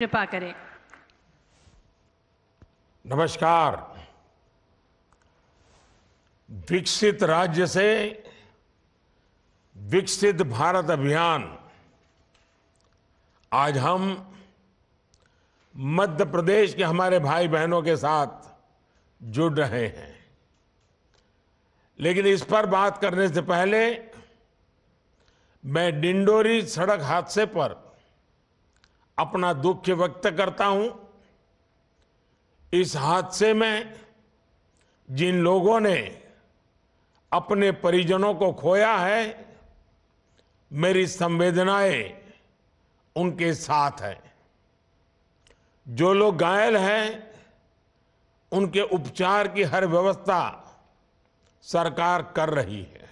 कृपा करें नमस्कार विकसित राज्य से विकसित भारत अभियान आज हम मध्य प्रदेश के हमारे भाई बहनों के साथ जुड़ रहे हैं लेकिन इस पर बात करने से पहले मैं डिंडोरी सड़क हादसे पर अपना दुख व्यक्त करता हूं इस हादसे में जिन लोगों ने अपने परिजनों को खोया है मेरी संवेदनाएं उनके साथ हैं जो लोग घायल हैं उनके उपचार की हर व्यवस्था सरकार कर रही है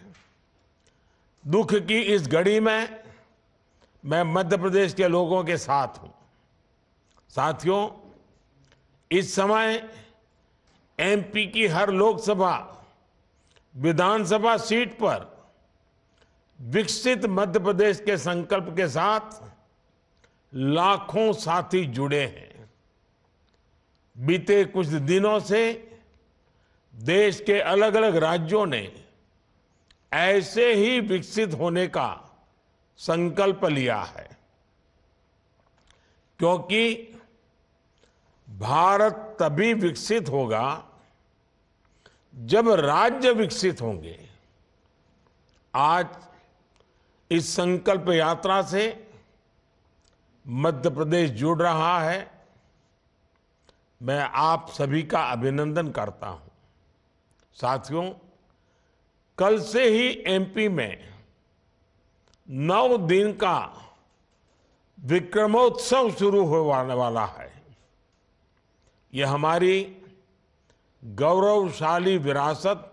दुख की इस घड़ी में मैं मध्य प्रदेश के लोगों के साथ हूं साथियों इस समय एमपी की हर लोकसभा विधानसभा सीट पर विकसित मध्य प्रदेश के संकल्प के साथ लाखों साथी जुड़े हैं बीते कुछ दिनों से देश के अलग अलग राज्यों ने ऐसे ही विकसित होने का संकल्प लिया है क्योंकि भारत तभी विकसित होगा जब राज्य विकसित होंगे आज इस संकल्प यात्रा से मध्य प्रदेश जुड़ रहा है मैं आप सभी का अभिनंदन करता हूं साथियों कल से ही एमपी में नौ दिन का विक्रमोत्सव शुरू होने वाला है यह हमारी गौरवशाली विरासत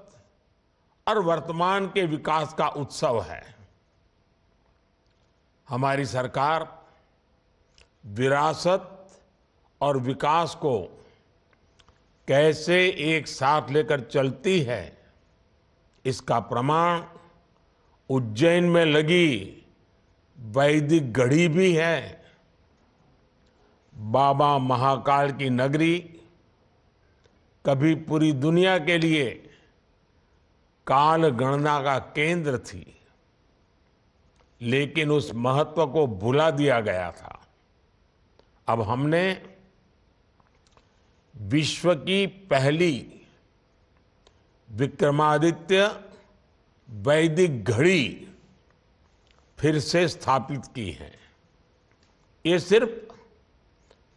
और वर्तमान के विकास का उत्सव है हमारी सरकार विरासत और विकास को कैसे एक साथ लेकर चलती है इसका प्रमाण उज्जैन में लगी वैदिक गढ़ी भी है बाबा महाकाल की नगरी कभी पूरी दुनिया के लिए काल गणना का केंद्र थी लेकिन उस महत्व को भुला दिया गया था अब हमने विश्व की पहली विक्रमादित्य वैदिक घड़ी फिर से स्थापित की है ये सिर्फ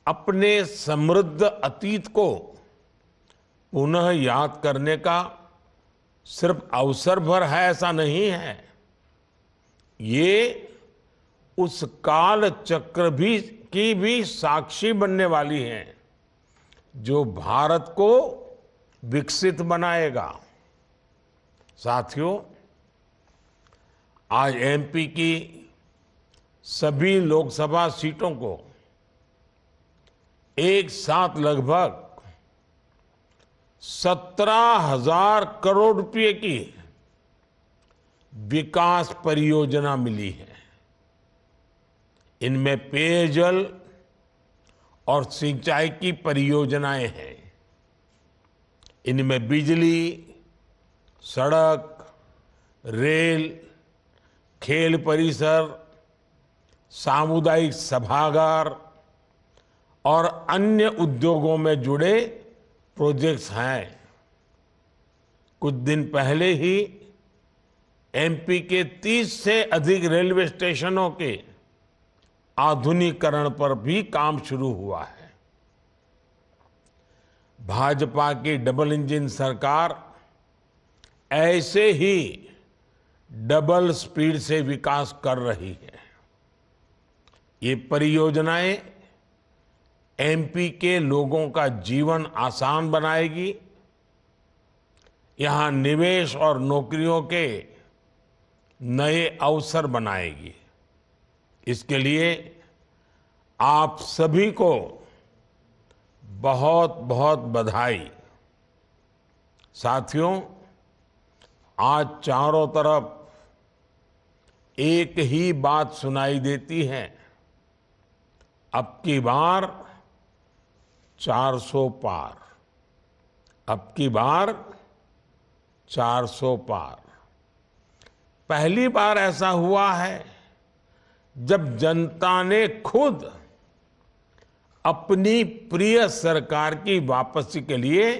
अपने समृद्ध अतीत को पुनः याद करने का सिर्फ अवसर भर है ऐसा नहीं है ये उस काल चक्र भी की भी साक्षी बनने वाली है जो भारत को विकसित बनाएगा साथियों आज एमपी की सभी लोकसभा सीटों को एक साथ लगभग सत्रह हजार करोड़ रुपए की विकास परियोजना मिली है इनमें पेयजल और सिंचाई की परियोजनाएं हैं इनमें बिजली सड़क रेल खेल परिसर सामुदायिक सभागार और अन्य उद्योगों में जुड़े प्रोजेक्ट्स हैं कुछ दिन पहले ही एमपी के 30 से अधिक रेलवे स्टेशनों के आधुनिकरण पर भी काम शुरू हुआ है भाजपा की डबल इंजन सरकार ऐसे ही डबल स्पीड से विकास कर रही है ये परियोजनाएं एमपी के लोगों का जीवन आसान बनाएगी यहां निवेश और नौकरियों के नए अवसर बनाएगी इसके लिए आप सभी को बहुत बहुत बधाई साथियों आज चारों तरफ एक ही बात सुनाई देती है अब की बार 400 पार अब की बार 400 पार पहली बार ऐसा हुआ है जब जनता ने खुद अपनी प्रिय सरकार की वापसी के लिए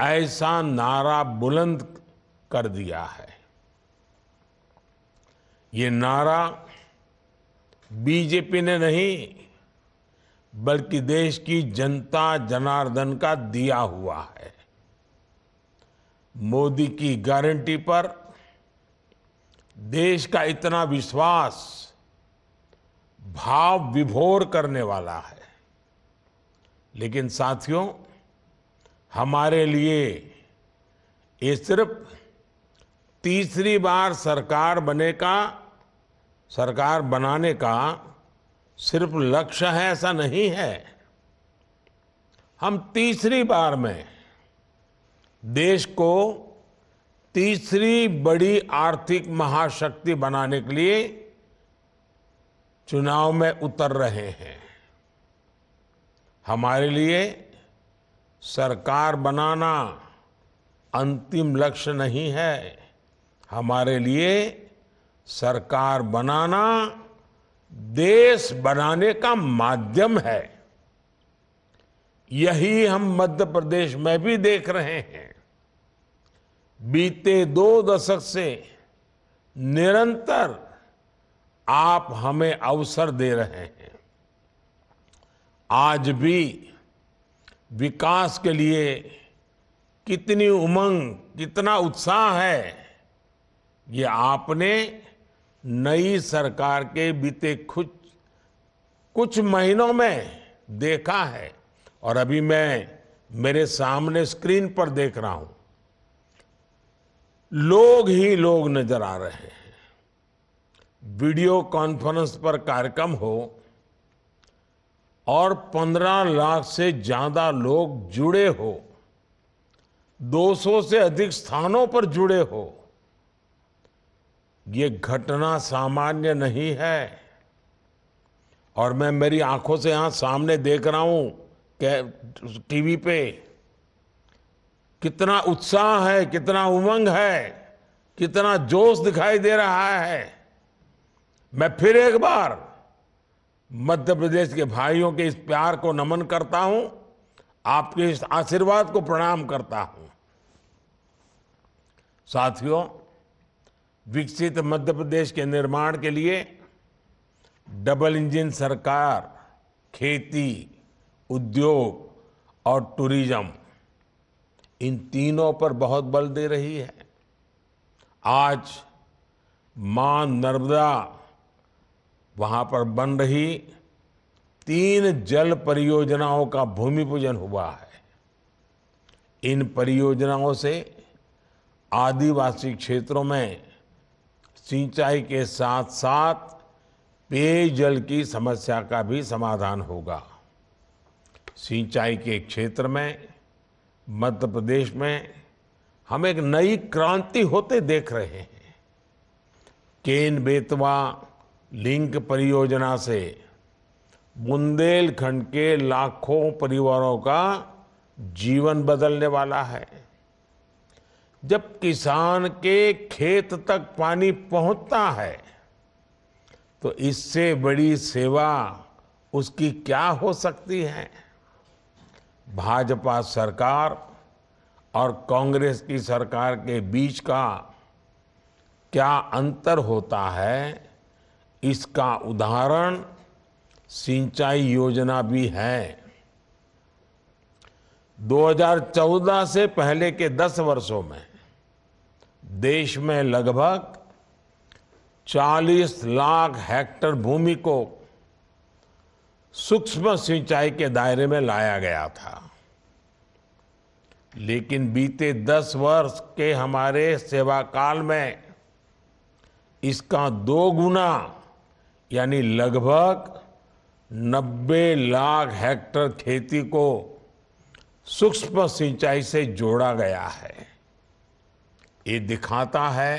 ऐसा नारा बुलंद कर दिया है ये नारा बीजेपी ने नहीं बल्कि देश की जनता जनार्दन का दिया हुआ है मोदी की गारंटी पर देश का इतना विश्वास भाव विभोर करने वाला है लेकिन साथियों हमारे लिए ये सिर्फ तीसरी बार सरकार बने का सरकार बनाने का सिर्फ लक्ष्य है ऐसा नहीं है हम तीसरी बार में देश को तीसरी बड़ी आर्थिक महाशक्ति बनाने के लिए चुनाव में उतर रहे हैं हमारे लिए सरकार बनाना अंतिम लक्ष्य नहीं है हमारे लिए सरकार बनाना देश बनाने का माध्यम है यही हम मध्य प्रदेश में भी देख रहे हैं बीते दो दशक से निरंतर आप हमें अवसर दे रहे हैं आज भी विकास के लिए कितनी उमंग कितना उत्साह है ये आपने नई सरकार के बीते कुछ कुछ महीनों में देखा है और अभी मैं मेरे सामने स्क्रीन पर देख रहा हूं लोग ही लोग नजर आ रहे हैं वीडियो कॉन्फ्रेंस पर कार्यक्रम हो और 15 लाख से ज़्यादा लोग जुड़े हो 200 से अधिक स्थानों पर जुड़े हो ये घटना सामान्य नहीं है और मैं मेरी आंखों से यहां सामने देख रहा हूं टीवी पे कितना उत्साह है कितना उमंग है कितना जोश दिखाई दे रहा है मैं फिर एक बार मध्य प्रदेश के भाइयों के इस प्यार को नमन करता हूं आपके इस आशीर्वाद को प्रणाम करता हूं साथियों विकसित मध्य प्रदेश के निर्माण के लिए डबल इंजन सरकार खेती उद्योग और टूरिज्म इन तीनों पर बहुत बल दे रही है आज मां नर्मदा वहां पर बन रही तीन जल परियोजनाओं का भूमि पूजन हुआ है इन परियोजनाओं से आदिवासी क्षेत्रों में सिंचाई के साथ साथ पेयजल की समस्या का भी समाधान होगा सिंचाई के क्षेत्र में मध्य प्रदेश में हम एक नई क्रांति होते देख रहे हैं केन बेतवा लिंक परियोजना से बुंदेलखंड के लाखों परिवारों का जीवन बदलने वाला है जब किसान के खेत तक पानी पहुंचता है तो इससे बड़ी सेवा उसकी क्या हो सकती है भाजपा सरकार और कांग्रेस की सरकार के बीच का क्या अंतर होता है इसका उदाहरण सिंचाई योजना भी है 2014 से पहले के 10 वर्षों में देश में लगभग 40 लाख हेक्टर भूमि को सूक्ष्म सिंचाई के दायरे में लाया गया था लेकिन बीते 10 वर्ष के हमारे सेवा काल में इसका दो गुना यानी लगभग 90 लाख हेक्टर खेती को सूक्ष्म सिंचाई से जोड़ा गया है ये दिखाता है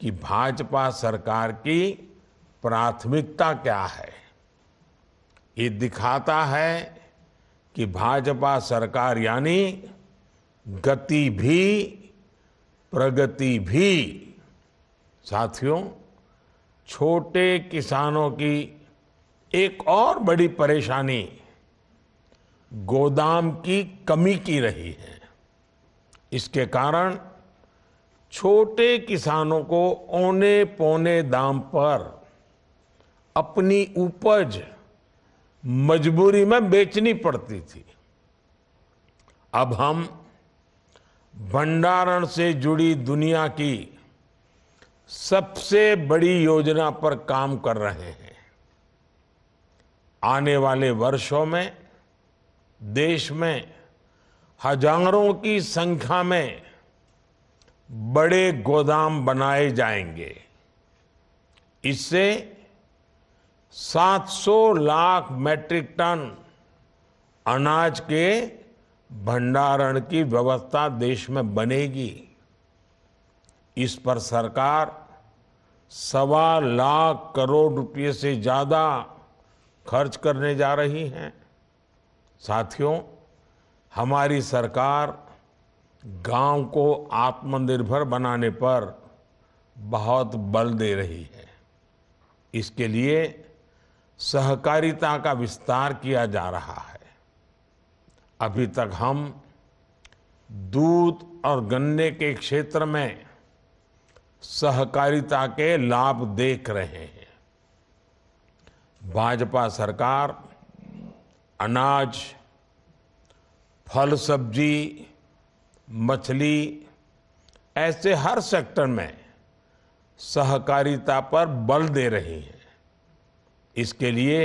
कि भाजपा सरकार की प्राथमिकता क्या है ये दिखाता है कि भाजपा सरकार यानी गति भी प्रगति भी साथियों छोटे किसानों की एक और बड़ी परेशानी गोदाम की कमी की रही है इसके कारण छोटे किसानों को औने पौने दाम पर अपनी उपज मजबूरी में बेचनी पड़ती थी अब हम भंडारण से जुड़ी दुनिया की सबसे बड़ी योजना पर काम कर रहे हैं आने वाले वर्षों में देश में हजारों की संख्या में बड़े गोदाम बनाए जाएंगे इससे 700 लाख मैट्रिक टन अनाज के भंडारण की व्यवस्था देश में बनेगी इस पर सरकार सवा लाख करोड़ रुपये से ज़्यादा खर्च करने जा रही हैं साथियों हमारी सरकार गांव को आत्मनिर्भर बनाने पर बहुत बल दे रही है इसके लिए सहकारिता का विस्तार किया जा रहा है अभी तक हम दूध और गन्ने के क्षेत्र में सहकारिता के लाभ देख रहे हैं भाजपा सरकार अनाज फल सब्जी मछली ऐसे हर सेक्टर में सहकारिता पर बल दे रही है इसके लिए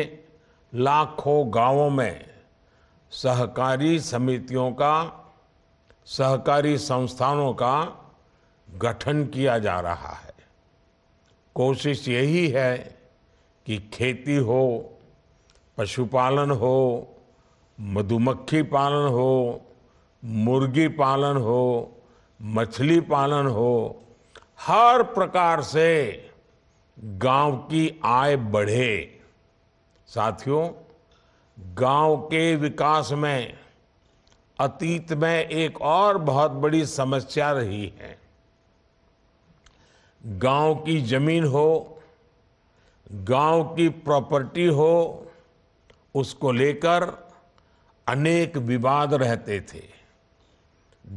लाखों गांवों में सहकारी समितियों का सहकारी संस्थानों का गठन किया जा रहा है कोशिश यही है कि खेती हो पशुपालन हो मधुमक्खी पालन हो मुर्गी पालन हो मछली पालन हो हर प्रकार से गांव की आय बढ़े साथियों गांव के विकास में अतीत में एक और बहुत बड़ी समस्या रही है गांव की जमीन हो गांव की प्रॉपर्टी हो उसको लेकर अनेक विवाद रहते थे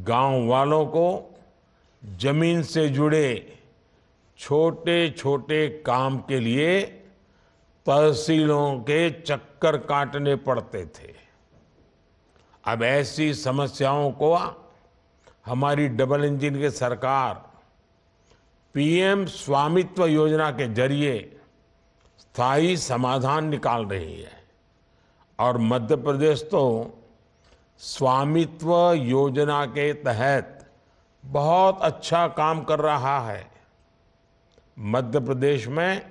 गांव वालों को जमीन से जुड़े छोटे छोटे काम के लिए तहसीलों के चक्कर काटने पड़ते थे अब ऐसी समस्याओं को हमारी डबल इंजन की सरकार पीएम स्वामित्व योजना के जरिए स्थायी समाधान निकाल रही है और मध्य प्रदेश तो स्वामित्व योजना के तहत बहुत अच्छा काम कर रहा है मध्य प्रदेश में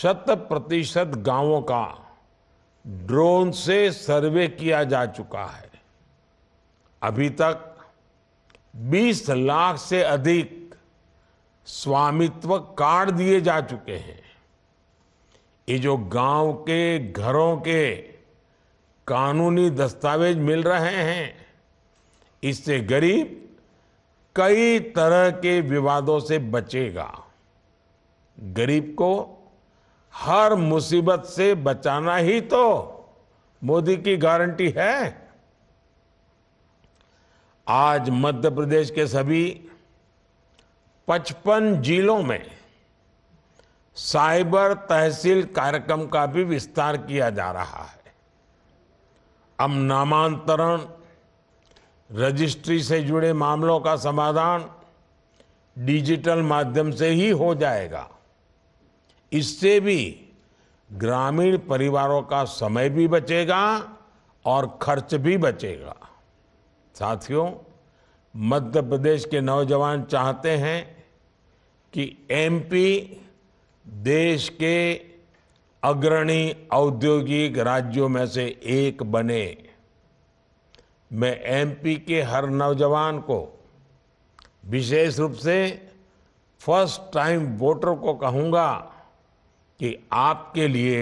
शत प्रतिशत गांवों का ड्रोन से सर्वे किया जा चुका है अभी तक 20 लाख से अधिक स्वामित्व कार्ड दिए जा चुके हैं ये जो गांव के घरों के कानूनी दस्तावेज मिल रहे हैं इससे गरीब कई तरह के विवादों से बचेगा गरीब को हर मुसीबत से बचाना ही तो मोदी की गारंटी है आज मध्य प्रदेश के सभी पचपन जिलों में साइबर तहसील कार्यक्रम का भी विस्तार किया जा रहा है अब नामांतरण रजिस्ट्री से जुड़े मामलों का समाधान डिजिटल माध्यम से ही हो जाएगा इससे भी ग्रामीण परिवारों का समय भी बचेगा और खर्च भी बचेगा साथियों मध्य प्रदेश के नौजवान चाहते हैं कि एमपी देश के अग्रणी औद्योगिक राज्यों में से एक बने मैं एमपी के हर नौजवान को विशेष रूप से फर्स्ट टाइम वोटर को कहूंगा कि आपके लिए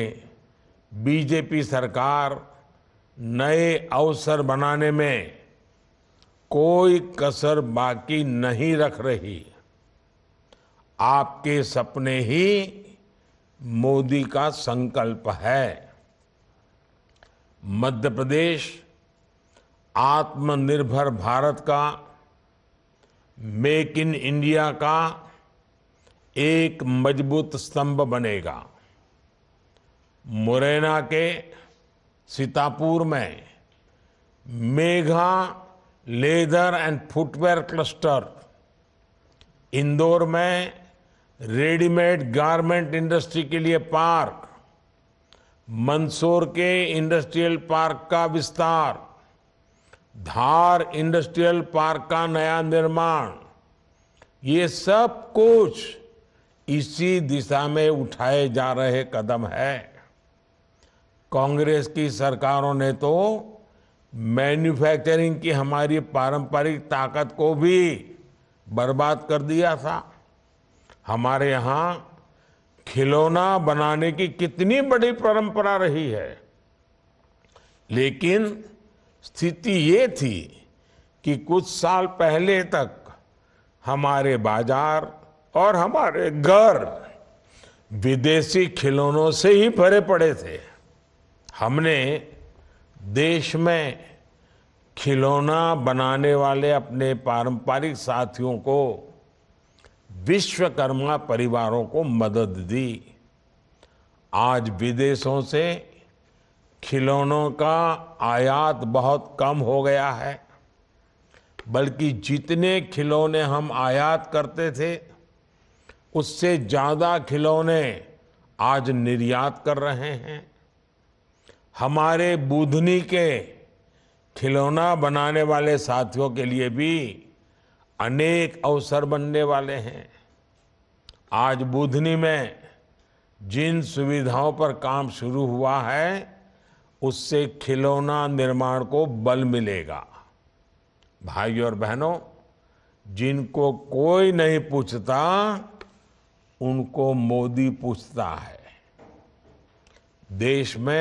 बीजेपी सरकार नए अवसर बनाने में कोई कसर बाकी नहीं रख रही आपके सपने ही मोदी का संकल्प है मध्य प्रदेश आत्मनिर्भर भारत का मेक इन इंडिया का एक मजबूत स्तंभ बनेगा मुरैना के सीतापुर में mega leather and footwear cluster Indore में रेडीमेड गारमेंट इंडस्ट्री के लिए पार्क मंदसौर के इंडस्ट्रियल पार्क का विस्तार धार इंडस्ट्रियल पार्क का नया निर्माण ये सब कुछ इसी दिशा में उठाए जा रहे कदम है कांग्रेस की सरकारों ने तो मैन्युफैक्चरिंग की हमारी पारंपरिक ताकत को भी बर्बाद कर दिया था हमारे यहाँ खिलौना बनाने की कितनी बड़ी परंपरा रही है लेकिन स्थिति ये थी कि कुछ साल पहले तक हमारे बाजार और हमारे घर विदेशी खिलौनों से ही भरे पड़े थे हमने देश में खिलौना बनाने वाले अपने पारंपरिक साथियों को विश्वकर्मा परिवारों को मदद दी आज विदेशों से खिलौनों का आयात बहुत कम हो गया है बल्कि जितने खिलौने हम आयात करते थे उससे ज़्यादा खिलौने आज निर्यात कर रहे हैं हमारे बुधनी के खिलौना बनाने वाले साथियों के लिए भी अनेक अवसर बनने वाले हैं आज बुधनी में जिन सुविधाओं पर काम शुरू हुआ है उससे खिलौना निर्माण को बल मिलेगा भाइयों और बहनों जिनको कोई नहीं पूछता उनको मोदी पूछता है देश में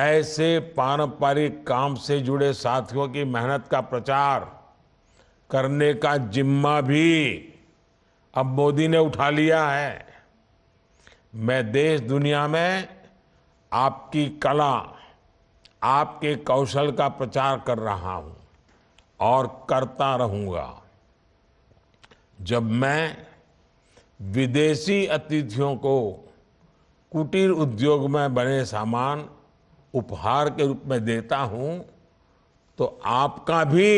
ऐसे पारंपरिक काम से जुड़े साथियों की मेहनत का प्रचार करने का जिम्मा भी अब मोदी ने उठा लिया है मैं देश दुनिया में आपकी कला आपके कौशल का प्रचार कर रहा हूं और करता रहूंगा जब मैं विदेशी अतिथियों को कुटीर उद्योग में बने सामान उपहार के रूप में देता हूं तो आपका भी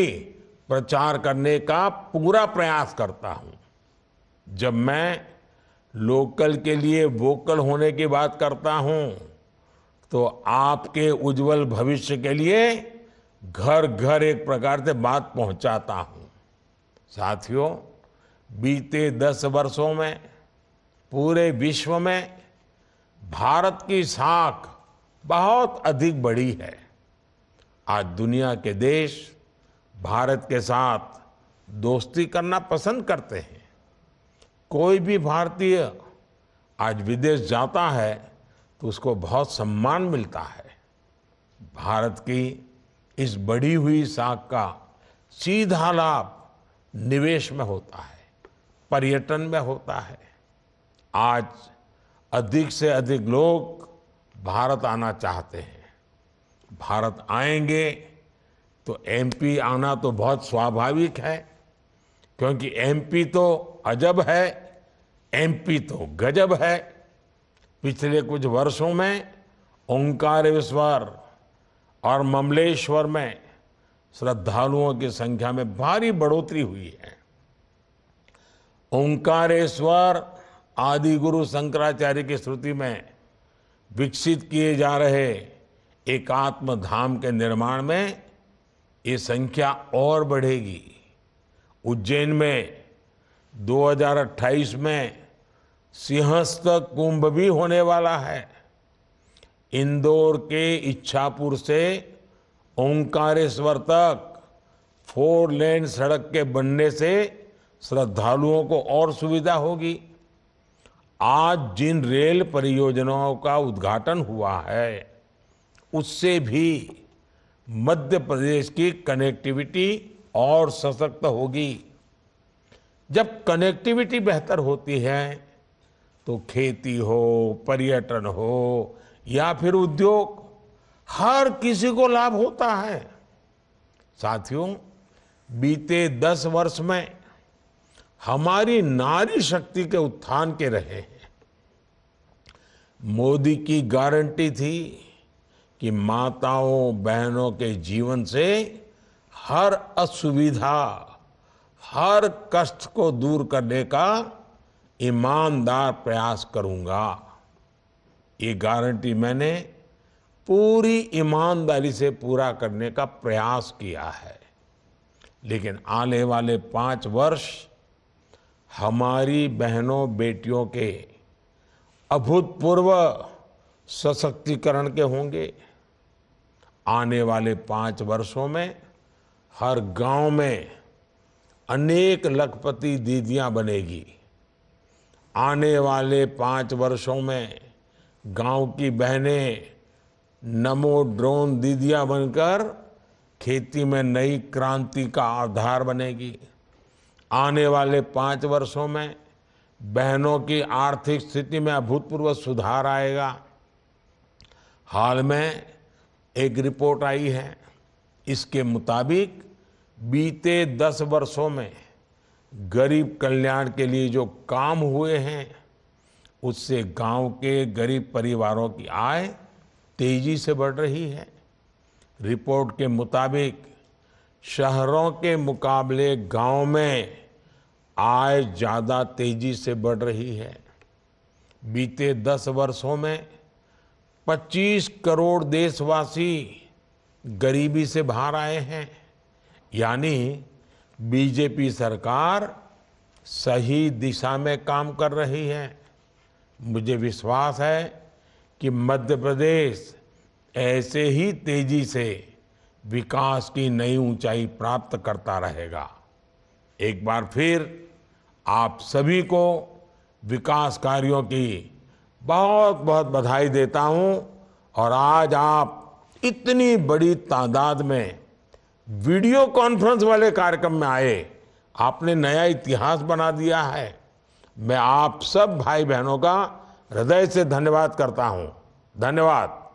प्रचार करने का पूरा प्रयास करता हूँ जब मैं लोकल के लिए वोकल होने की बात करता हूँ तो आपके उज्जवल भविष्य के लिए घर घर एक प्रकार से बात पहुंचाता हूं साथियों बीते दस वर्षों में पूरे विश्व में भारत की साख बहुत अधिक बढ़ी है आज दुनिया के देश भारत के साथ दोस्ती करना पसंद करते हैं कोई भी भारतीय आज विदेश जाता है तो उसको बहुत सम्मान मिलता है भारत की इस बढ़ी हुई साख का सीधा लाभ निवेश में होता है पर्यटन में होता है आज अधिक से अधिक लोग भारत आना चाहते हैं भारत आएंगे तो एमपी आना तो बहुत स्वाभाविक है क्योंकि एमपी तो अजब है एमपी तो गजब है पिछले कुछ वर्षों में ओंकारेश्वर और ममलेश्वर में श्रद्धालुओं की संख्या में भारी बढ़ोतरी हुई है ओंकारेश्वर आदि गुरु शंकराचार्य की श्रुति में विकसित किए जा रहे एकात्म धाम के निर्माण में ये संख्या और बढ़ेगी उज्जैन में 2028 में सिंहस्थ कुंभ भी होने वाला है इंदौर के इच्छापुर से ओंकारेश्वर तक फोर लेन सड़क के बनने से श्रद्धालुओं को और सुविधा होगी आज जिन रेल परियोजनाओं का उद्घाटन हुआ है उससे भी मध्य प्रदेश की कनेक्टिविटी और सशक्त होगी जब कनेक्टिविटी बेहतर होती है तो खेती हो पर्यटन हो या फिर उद्योग हर किसी को लाभ होता है साथियों बीते दस वर्ष में हमारी नारी शक्ति के उत्थान के रहे हैं मोदी की गारंटी थी कि माताओं बहनों के जीवन से हर असुविधा हर कष्ट को दूर करने का ईमानदार प्रयास करूंगा ये गारंटी मैंने पूरी ईमानदारी से पूरा करने का प्रयास किया है लेकिन आने वाले पाँच वर्ष हमारी बहनों बेटियों के अभूतपूर्व सशक्तिकरण के होंगे आने वाले पाँच वर्षों में हर गांव में अनेक लखपति दीदियां बनेगी आने वाले पाँच वर्षों में गांव की बहनें नमो ड्रोन दीदियां बनकर खेती में नई क्रांति का आधार बनेगी आने वाले पाँच वर्षों में बहनों की आर्थिक स्थिति में अभूतपूर्व सुधार आएगा हाल में एक रिपोर्ट आई है इसके मुताबिक बीते दस वर्षों में गरीब कल्याण के लिए जो काम हुए हैं उससे गांव के गरीब परिवारों की आय तेजी से बढ़ रही है रिपोर्ट के मुताबिक शहरों के मुकाबले गांव में आय ज़्यादा तेजी से बढ़ रही है बीते दस वर्षों में 25 करोड़ देशवासी गरीबी से बाहर आए हैं यानी बीजेपी सरकार सही दिशा में काम कर रही है मुझे विश्वास है कि मध्य प्रदेश ऐसे ही तेजी से विकास की नई ऊंचाई प्राप्त करता रहेगा एक बार फिर आप सभी को विकास कार्यों की बहुत बहुत बधाई देता हूं और आज आप इतनी बड़ी तादाद में वीडियो कॉन्फ्रेंस वाले कार्यक्रम में आए आपने नया इतिहास बना दिया है मैं आप सब भाई बहनों का हृदय से धन्यवाद करता हूं धन्यवाद